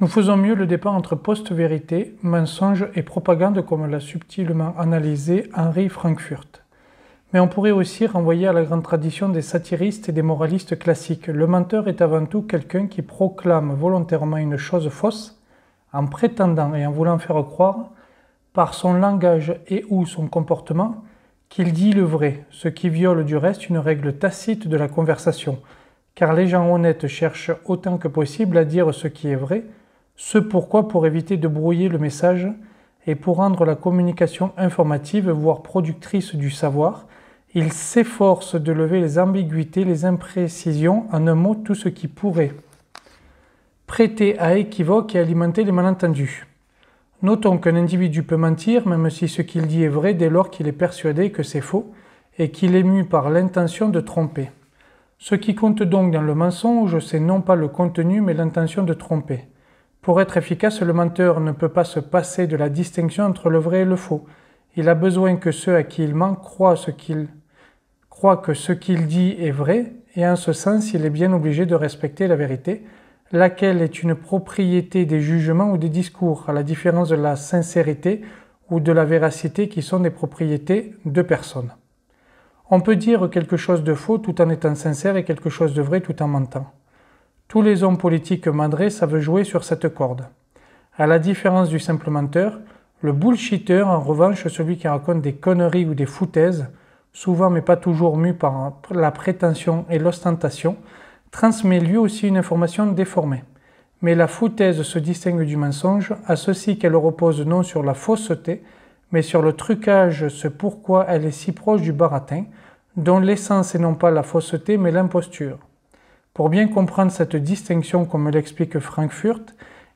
Nous faisons mieux le départ entre post-vérité, mensonge et propagande comme l'a subtilement analysé Henri Frankfurt. Mais on pourrait aussi renvoyer à la grande tradition des satiristes et des moralistes classiques. Le menteur est avant tout quelqu'un qui proclame volontairement une chose fausse en prétendant et en voulant faire croire par son langage et ou son comportement qu'il dit le vrai, ce qui viole du reste une règle tacite de la conversation, car les gens honnêtes cherchent autant que possible à dire ce qui est vrai, ce pourquoi pour éviter de brouiller le message et pour rendre la communication informative, voire productrice du savoir, il s'efforce de lever les ambiguïtés, les imprécisions, en un mot tout ce qui pourrait prêter à équivoque et alimenter les malentendus. Notons qu'un individu peut mentir même si ce qu'il dit est vrai dès lors qu'il est persuadé que c'est faux et qu'il est mu par l'intention de tromper. Ce qui compte donc dans le mensonge, c'est non pas le contenu mais l'intention de tromper. Pour être efficace, le menteur ne peut pas se passer de la distinction entre le vrai et le faux. Il a besoin que ceux à qui il ment croient, ce qu'il, que ce qu'il dit est vrai, et en ce sens, il est bien obligé de respecter la vérité, laquelle est une propriété des jugements ou des discours, à la différence de la sincérité ou de la véracité qui sont des propriétés de personnes. On peut dire quelque chose de faux tout en étant sincère et quelque chose de vrai tout en mentant. Tous les hommes politiques madrés savent jouer sur cette corde. À la différence du simple menteur, le bullshitter, en revanche, celui qui raconte des conneries ou des foutaises, souvent mais pas toujours mu par la prétention et l'ostentation, transmet lui aussi une information déformée. Mais la foutaise se distingue du mensonge à ceci qu'elle repose non sur la fausseté, mais sur le trucage, ce pourquoi elle est si proche du baratin, dont l'essence est non pas la fausseté mais l'imposture. Pour bien comprendre cette distinction comme l'explique Frankfurt,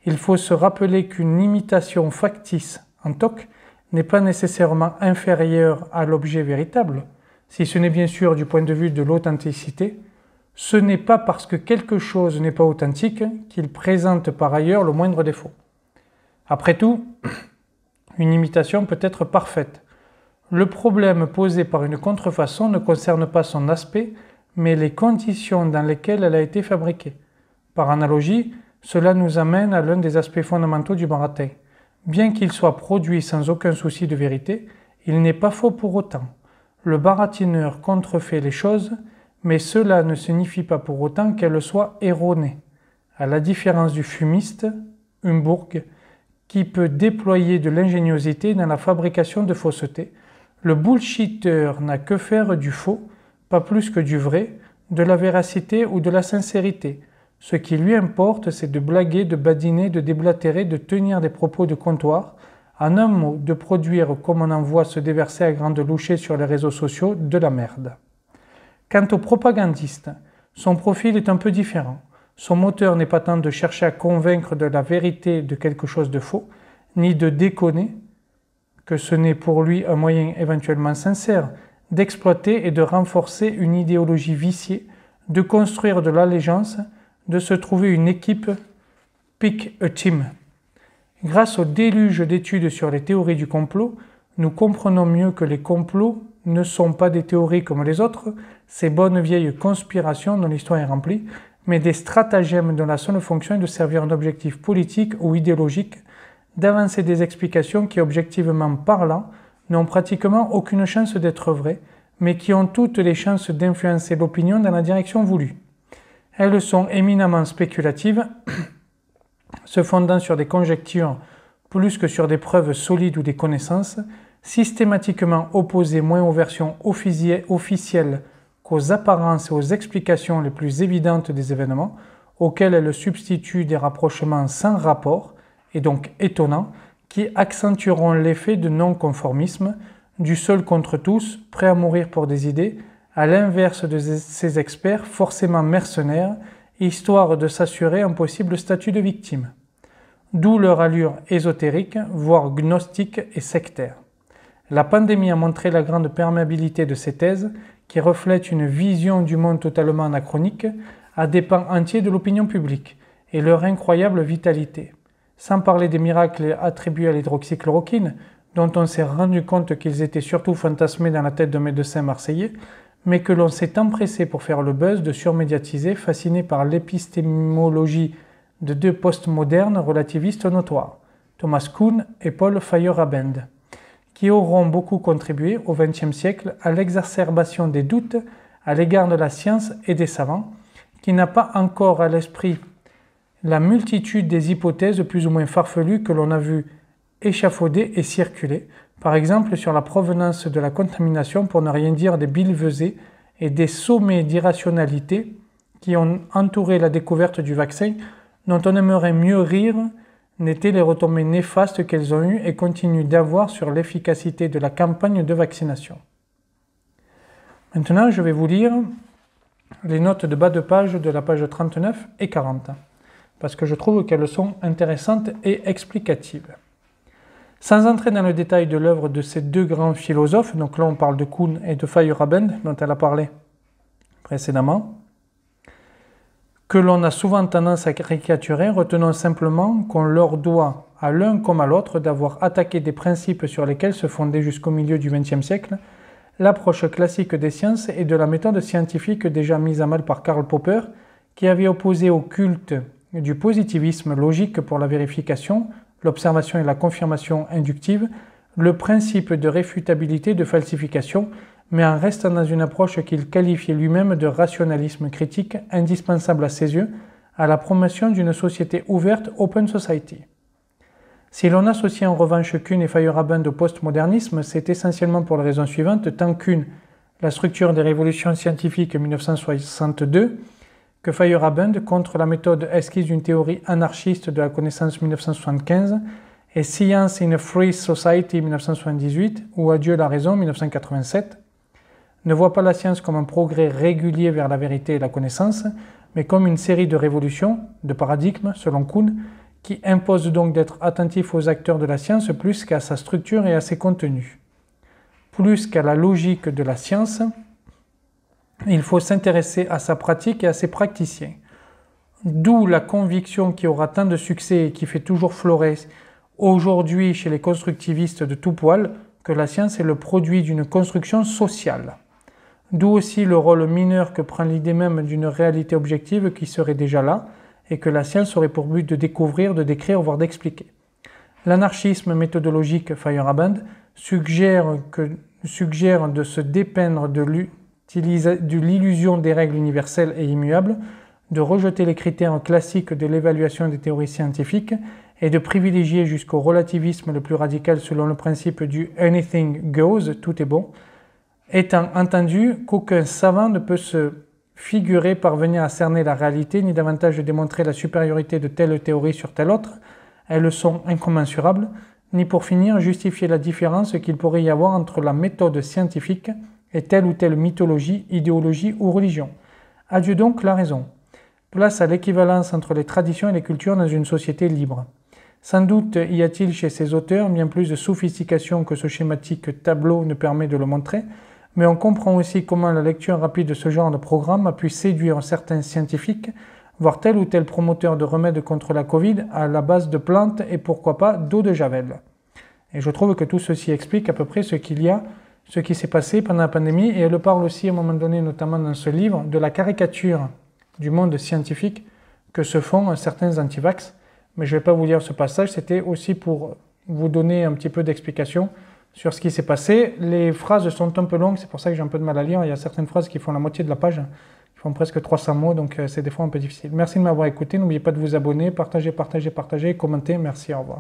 il faut se rappeler qu'une imitation factice en TOC n'est pas nécessairement inférieure à l'objet véritable, si ce n'est bien sûr du point de vue de l'authenticité, ce n'est pas parce que quelque chose n'est pas authentique qu'il présente par ailleurs le moindre défaut. Après tout, une imitation peut être parfaite. Le problème posé par une contrefaçon ne concerne pas son aspect, mais les conditions dans lesquelles elle a été fabriquée. Par analogie, cela nous amène à l'un des aspects fondamentaux du baratin. Bien qu'il soit produit sans aucun souci de vérité, il n'est pas faux pour autant. Le baratineur contrefait les choses, mais cela ne signifie pas pour autant qu'elles soient erronées. À la différence du fumiste, Humbourg, qui peut déployer de l'ingéniosité dans la fabrication de faussetés, le bullshitter n'a que faire du faux plus que du vrai, de la véracité ou de la sincérité. Ce qui lui importe, c'est de blaguer, de badiner, de déblatérer, de tenir des propos de comptoir, en un mot, de produire, comme on en voit se déverser à grande louchée sur les réseaux sociaux, de la merde. Quant au propagandiste, son profil est un peu différent. Son moteur n'est pas tant de chercher à convaincre de la vérité de quelque chose de faux, ni de déconner, que ce n'est pour lui un moyen éventuellement sincère, d'exploiter et de renforcer une idéologie viciée, de construire de l'allégeance, de se trouver une équipe, pick a team. Grâce au déluge d'études sur les théories du complot, nous comprenons mieux que les complots ne sont pas des théories comme les autres, ces bonnes vieilles conspirations dont l'histoire est remplie, mais des stratagèmes dont la seule fonction est de servir un objectif politique ou idéologique, d'avancer des explications qui, objectivement parlant, n'ont pratiquement aucune chance d'être vraies, mais qui ont toutes les chances d'influencer l'opinion dans la direction voulue. Elles sont éminemment spéculatives, se fondant sur des conjectures plus que sur des preuves solides ou des connaissances, systématiquement opposées moins aux versions officielles qu'aux apparences et aux explications les plus évidentes des événements, auxquelles elles substituent des rapprochements sans rapport et donc étonnants, qui accentueront l'effet de non-conformisme, du seul contre tous, prêt à mourir pour des idées, à l'inverse de ces experts forcément mercenaires, histoire de s'assurer un possible statut de victime. D'où leur allure ésotérique, voire gnostique et sectaire. La pandémie a montré la grande perméabilité de ces thèses, qui reflètent une vision du monde totalement anachronique, à des pans entiers de l'opinion publique, et leur incroyable vitalité sans parler des miracles attribués à l'hydroxychloroquine, dont on s'est rendu compte qu'ils étaient surtout fantasmés dans la tête de médecins marseillais, mais que l'on s'est empressé pour faire le buzz de surmédiatiser, fasciné par l'épistémologie de deux postmodernes relativistes notoires, Thomas Kuhn et Paul Feyerabend, qui auront beaucoup contribué au XXe siècle à l'exacerbation des doutes à l'égard de la science et des savants, qui n'a pas encore à l'esprit la multitude des hypothèses plus ou moins farfelues que l'on a vu échafauder et circuler, par exemple sur la provenance de la contamination pour ne rien dire des billevesées et des sommets d'irrationalité qui ont entouré la découverte du vaccin, dont on aimerait mieux rire n'étaient les retombées néfastes qu'elles ont eues et continuent d'avoir sur l'efficacité de la campagne de vaccination. Maintenant, je vais vous lire les notes de bas de page de la page 39 et 40 parce que je trouve qu'elles sont intéressantes et explicatives. Sans entrer dans le détail de l'œuvre de ces deux grands philosophes, donc là on parle de Kuhn et de Feyerabend dont elle a parlé précédemment, que l'on a souvent tendance à caricaturer, retenant simplement qu'on leur doit à l'un comme à l'autre d'avoir attaqué des principes sur lesquels se fondait jusqu'au milieu du XXe siècle l'approche classique des sciences et de la méthode scientifique déjà mise à mal par Karl Popper, qui avait opposé au culte du positivisme logique pour la vérification, l'observation et la confirmation inductive, le principe de réfutabilité de falsification, mais en restant dans une approche qu'il qualifiait lui-même de rationalisme critique indispensable à ses yeux à la promotion d'une société ouverte Open Society. Si l'on associe en revanche Kuhn et Feyerabend au postmodernisme, c'est essentiellement pour la raison suivante, tant Kuhn, la structure des révolutions scientifiques 1962, que Feyerabend, contre la méthode, esquisse d'une théorie anarchiste de la connaissance 1975 et Science in a Free Society 1978 ou Adieu la raison 1987, ne voit pas la science comme un progrès régulier vers la vérité et la connaissance, mais comme une série de révolutions, de paradigmes, selon Kuhn, qui impose donc d'être attentif aux acteurs de la science plus qu'à sa structure et à ses contenus, plus qu'à la logique de la science, il faut s'intéresser à sa pratique et à ses praticiens. D'où la conviction qui aura tant de succès et qui fait toujours florer aujourd'hui chez les constructivistes de tout poil que la science est le produit d'une construction sociale. D'où aussi le rôle mineur que prend l'idée même d'une réalité objective qui serait déjà là et que la science aurait pour but de découvrir, de décrire, voire d'expliquer. L'anarchisme méthodologique Feyerabend suggère, suggère de se dépeindre de, de l'illusion des règles universelles et immuables, de rejeter les critères classiques de l'évaluation des théories scientifiques et de privilégier jusqu'au relativisme le plus radical selon le principe du anything goes, tout est bon, étant entendu qu'aucun savant ne peut se figurer parvenir à cerner la réalité, ni davantage démontrer la supériorité de telle théorie sur telle autre, elles sont incommensurables, ni pour finir justifier la différence qu'il pourrait y avoir entre la méthode scientifique et telle ou telle mythologie, idéologie ou religion. Adieu donc la raison. Place à l'équivalence entre les traditions et les cultures dans une société libre. Sans doute y a-t-il chez ces auteurs bien plus de sophistication que ce schématique tableau ne permet de le montrer, mais on comprend aussi comment la lecture rapide de ce genre de programme a pu séduire certains scientifiques, voire tel ou tel promoteur de remèdes contre la Covid à la base de plantes et pourquoi pas d'eau de javel. Et je trouve que tout ceci explique à peu près ce qu'il y a ce qui s'est passé pendant la pandémie, et elle parle aussi à un moment donné, notamment dans ce livre, de la caricature du monde scientifique que se font certains antivax. Mais je ne vais pas vous lire ce passage, c'était aussi pour vous donner un petit peu d'explication sur ce qui s'est passé. Les phrases sont un peu longues, c'est pour ça que j'ai un peu de mal à lire. Il y a certaines phrases qui font la moitié de la page, qui font presque 300 mots, donc euh, c'est des fois un peu difficile. Merci de m'avoir écouté, n'oubliez pas de vous abonner, partager, partager, partager, commenter. Merci, au revoir.